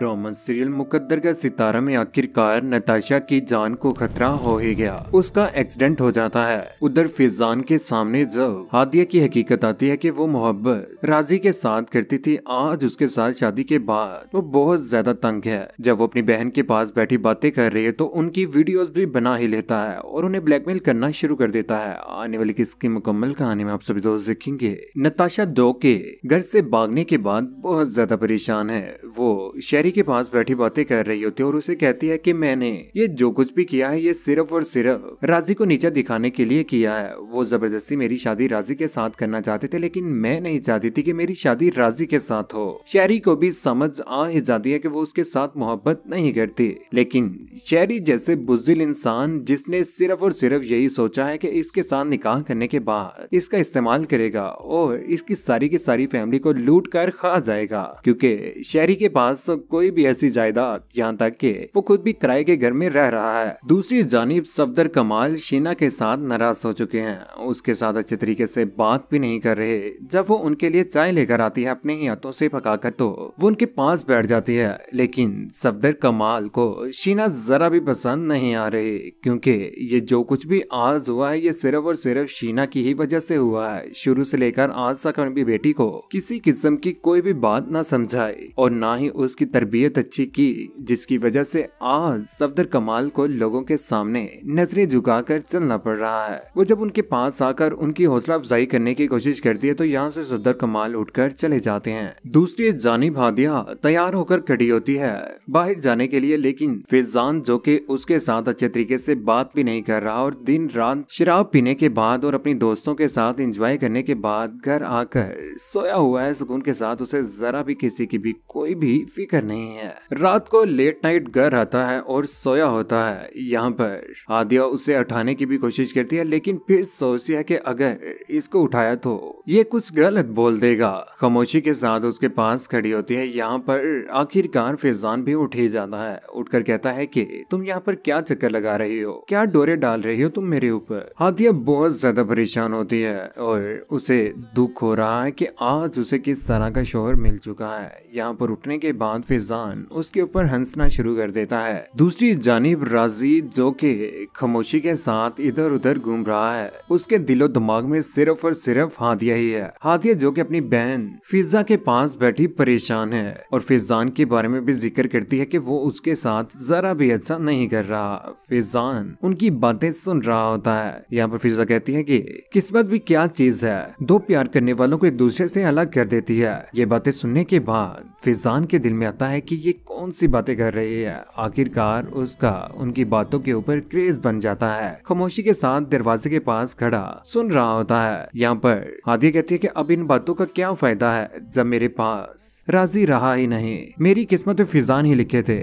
Doman serial मुकद्दर का सितारा में आखिरकार नताशा की जान को खतरा हो ही गया उसका एक्सीडेंट हो जाता है उधर फिजान के सामने जब हादिया की हकीकत आती है कि वो मोहब्बत राजी के साथ करती थी आज उसके साथ शादी के बाद वो बहुत ज्यादा तंग है जब वो अपनी बहन के पास बैठी बातें कर रही है तो उनकी वीडियो भी बना ही लेता है और उन्हें ब्लैकमेल करना शुरू कर देता है आने वाली किसकी मुकम्मल कहानी में आप सभी दोस्त देखेंगे नताशा दो के घर से भागने के बाद बहुत ज्यादा परेशान है वो शहरी के पास बैठी बातें कर रही होती है और उसे कहती है कि मैंने ये जो कुछ भी किया है ये सिर्फ और सिर्फ राजी को नीचा दिखाने के लिए किया है वो जबरदस्ती मेरी शादी राजी के साथ करना चाहते थे लेकिन मैं नहीं चाहती थी कि मेरी शादी राजी के साथ हो शेरी को भी समझ आ ही जाती है कि वो उसके साथ मोहब्बत नहीं करती लेकिन शेरी जैसे बुजिल इंसान जिसने सिर्फ और सिर्फ यही सोचा है की इसके साथ निकाह करने के बाद इसका इस्तेमाल करेगा और इसकी सारी की सारी फैमिली को लूट कर खा जाएगा क्यूँकी शहरी के पास कोई भी ऐसी जायदाद यहाँ तक के वो खुद भी किराए के घर में रह रहा है दूसरी जानब सफदर कमाल शीना के साथ नाराज हो चुके हैं उसके साथ अच्छे तरीके से बात भी नहीं कर रहे जब वो उनके लिए चाय लेकर आती है अपने ही हाथों से पकाकर तो वो उनके पास बैठ जाती है लेकिन सफदर कमाल को शीना जरा भी पसंद नहीं आ रही क्योंकि ये जो कुछ भी आज हुआ है ये सिर्फ और सिर्फ शीना की ही वजह से हुआ है शुरू से लेकर आज तक अपनी बेटी को किसी किस्म की कोई भी बात ना समझाए और ना ही उसकी तरबियत अच्छी की जिसकी वजह से आज सफदर कमाल को लोगों के सामने नजरें झुकाकर चलना पड़ रहा है वो जब उनके पास आकर उनकी हौसला अफजाई करने की कोशिश करती है तो यहाँ से सफदर कमाल उठकर चले जाते हैं दूसरी जानब हादिया तैयार होकर खड़ी होती है बाहर जाने के लिए लेकिन फिजान जो की उसके साथ अच्छे तरीके से बात भी नहीं कर रहा और दिन रात शराब पीने के बाद और अपनी दोस्तों के साथ इंजॉय करने के बाद घर आकर सोया हुआ है सुकून के साथ उसे जरा भी किसी की भी कोई भी फिक्र नहीं है रात को लेट नाइट घर आता है और सोया होता है यहाँ पर आदिया उसे उठाने की भी कोशिश करती है लेकिन फिर सोचती है कि अगर इसको उठाया तो ये कुछ गलत बोल देगा खामोशी के साथ उसके पास खड़ी होती है यहाँ पर आखिरकार फैजान भी उठ ही जाता है उठकर कहता है की तुम यहाँ पर क्या चक्कर लगा रही हो क्या डोरे डाल रही हो तुम मेरे ऊपर आदिया बहुत ज्यादा परेशान होती है और उसे दुख हो रहा है कि आज उसे किस तरह का शोहर मिल चुका है यहाँ पर उठने के बाद फिजान उसके ऊपर हंसना शुरू कर देता है दूसरी जानब राजी जो कि खामोशी के साथ इधर उधर घूम रहा है उसके दिलो दिमाग में सिर्फ और सिर्फ हाथिया ही है हाथिया जो कि अपनी बहन फिजा के पास बैठी परेशान है और फिजान के बारे में भी जिक्र करती है कि वो उसके साथ जरा भी अच्छा नहीं कर रहा फिजान उनकी बातें सुन रहा होता है यहाँ पर फिजा कहती है कि किस्मत भी क्या चीज है दो प्यार करने वालों को एक दूसरे से अलग कर देती है ये बातें सुनने के बाद फिजान के दिल में आता है कि ये कौन सी बातें कर रही है आखिरकार उसका उनकी बातों के ऊपर क्रेज बन जाता है खामोशी के साथ दरवाजे के पास खड़ा सुन रहा होता है यहाँ पर आदि कहती है कि अब इन बातों का क्या फायदा है जब मेरे पास राजी रहा ही नहीं मेरी किस्मत में फिजान ही लिखे थे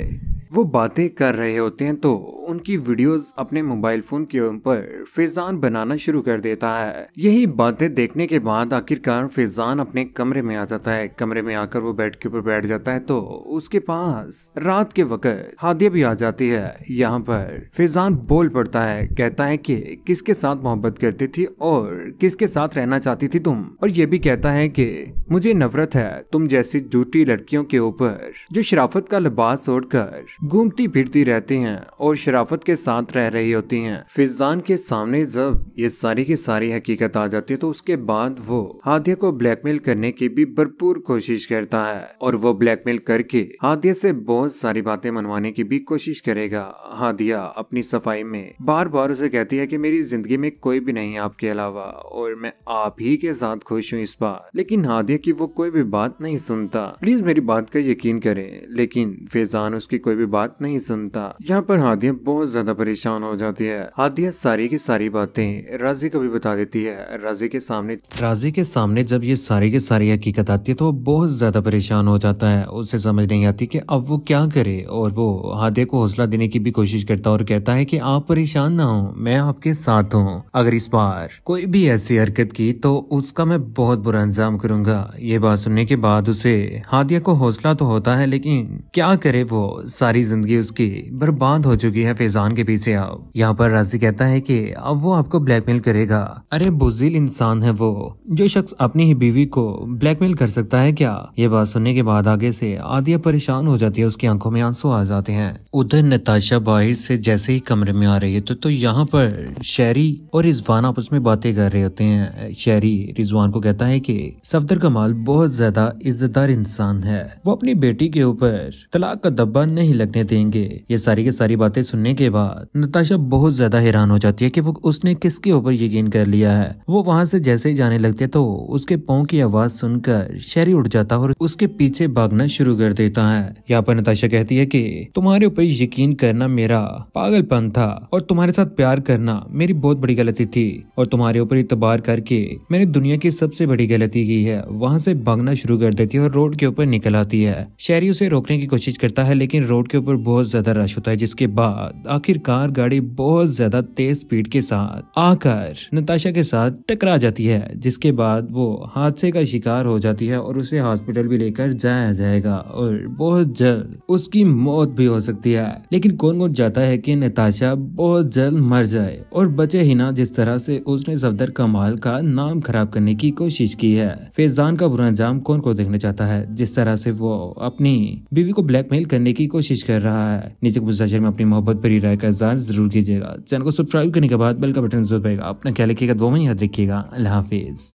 वो बातें कर रहे होते हैं तो उनकी वीडियोस अपने मोबाइल फोन के ऊपर फैजान बनाना शुरू कर देता है यही बातें देखने के बाद आखिरकार फैजान अपने कमरे में आ जाता है कमरे में आकर वो बेड के ऊपर बैठ जाता है तो उसके पास रात के वक्त हादिया भी आ जाती है यहाँ पर फैजान बोल पड़ता है कहता है कि किसके साथ मोहब्बत करती थी और किसके साथ रहना चाहती थी तुम और ये भी कहता है की मुझे नफरत है तुम जैसी जूटी लड़कियों के ऊपर जो शराफत का लिबास ओढ़ घूमती फिरती रहती हैं और शराफत के साथ रह रही होती हैं फिजान के सामने जब ये सारी की सारी हकीकत आ जाती है तो उसके बाद वो हादिया को ब्लैकमेल करने की भी भरपूर कोशिश करता है और वो ब्लैकमेल करके हादिया से बहुत सारी बातें मनवाने की भी कोशिश करेगा हादिया अपनी सफाई में बार बार उसे कहती है कि मेरी जिंदगी में कोई भी नहीं आपके अलावा और मैं आप ही के साथ खुश हूँ इस बार लेकिन हादिया की वो कोई भी बात नहीं सुनता प्लीज मेरी बात का यकीन करें लेकिन फैजान उसकी कोई भी बात नहीं सुनता यहाँ पर हादिया बहुत ज्यादा परेशान हो जाती है हादिया सारी की सारी बातें राजी को भी बता देती है राजी के सामने राजी के सामने जब ये सारी की सारी हकीकत आती है तो वो बहुत ज्यादा परेशान हो जाता है उसे समझ नहीं आती कि अब वो क्या करे और वो हादिया को हौसला देने की भी कोशिश करता है और कहता है कि आप परेशान ना हो मैं आपके साथ हूँ अगर इस बार कोई भी ऐसी हरकत की तो उसका मैं बहुत बुरा इंतजाम करूंगा ये बात सुनने के बाद उसे हादिया को हौसला तो होता है लेकिन क्या करे वो सारी जिंदगी उसकी बर्बाद हो चुकी है या फैजान के पीछे आओ यहाँ पर राजी कहता है कि अब वो आपको ब्लैकमेल करेगा अरे बुजिल इंसान है वो जो शख्स अपनी ही बीवी को ब्लैकमेल कर सकता है क्या ये बात सुनने के बाद आगे से आदिया परेशान हो जाती है उसकी आंखों में आंसू आ जाते हैं उधर नताशा बाहर से जैसे ही कमरे में आ रही है तो, तो यहाँ पर शहरी और रिजवान आपस में बातें कर रहे होते हैं शहरी रिजवान को कहता है की सफदर कमाल बहुत ज्यादा इज्जतदार इंसान है वो अपनी बेटी के ऊपर तलाक का दब्बा नहीं लगने देंगे ये सारी की सारी बातें सुनने के बाद नताशा बहुत ज्यादा हैरान हो जाती है कि वो उसने किसके ऊपर यकीन कर लिया है वो वहां से जैसे ही जाने लगते तो उसके पाओ की आवाज सुनकर शेरी उठ जाता है और उसके पीछे भागना शुरू कर देता है यहाँ पर नताशा कहती है की तुम्हारे ऊपर यकीन करना मेरा पागलपन था और तुम्हारे साथ प्यार करना मेरी बहुत बड़ी गलती थी और तुम्हारे ऊपर इतबार करके मैंने दुनिया की सबसे बड़ी गलती की है वहाँ से भागना शुरू कर देती है और रोड के ऊपर निकल आती है शहरी उसे रोकने की कोशिश करता है लेकिन रोड के ऊपर बहुत ज्यादा रश होता है जिसके बाद बाद आखिरकार गाड़ी बहुत ज्यादा तेज स्पीड के साथ आकर नताशा के साथ टकरा जाती है जिसके बाद वो हादसे का शिकार हो जाती है और उसे हॉस्पिटल भी लेकर जाया जाएगा और बहुत जल्द उसकी मौत भी हो सकती है लेकिन कौन कौन जाता है कि नताशा बहुत जल्द मर जाए और बचे ही ना जिस तरह से उसने जफदर कमाल का नाम खराब करने की कोशिश की है फैजान का बुरा अंजाम कौन को देखना चाहता है जिस तरह से वो अपनी बीवी को ब्लैकमेल करने की कोशिश कर रहा है नीचे गुजाजर में अपनी मोहब्बत पर ही राय का इजाज़ जरूर कीजिएगा चैनल को सब्सक्राइब करने के बाद बेल का बटन जरूर पाएगा अपना क्या लिखिएगा दो में याद रखिएगा अल्लाह हाफिज़